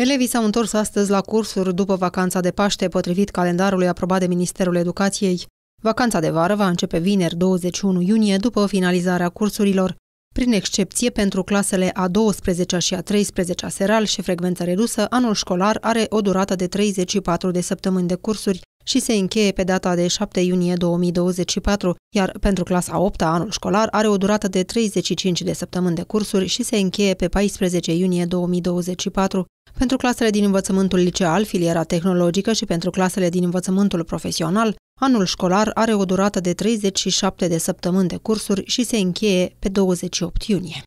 Elevii s-au întors astăzi la cursuri după vacanța de Paște, potrivit calendarului aprobat de Ministerul Educației. Vacanța de vară va începe vineri 21 iunie după finalizarea cursurilor, prin excepție pentru clasele a 12-a și a 13-a seral și frecvență redusă, anul școlar are o durată de 34 de săptămâni de cursuri, și se încheie pe data de 7 iunie 2024, iar pentru clasa 8 a anul școlar are o durată de 35 de săptămâni de cursuri și se încheie pe 14 iunie 2024. Pentru clasele din învățământul liceal, filiera tehnologică și pentru clasele din învățământul profesional, anul școlar are o durată de 37 de săptămâni de cursuri și se încheie pe 28 iunie.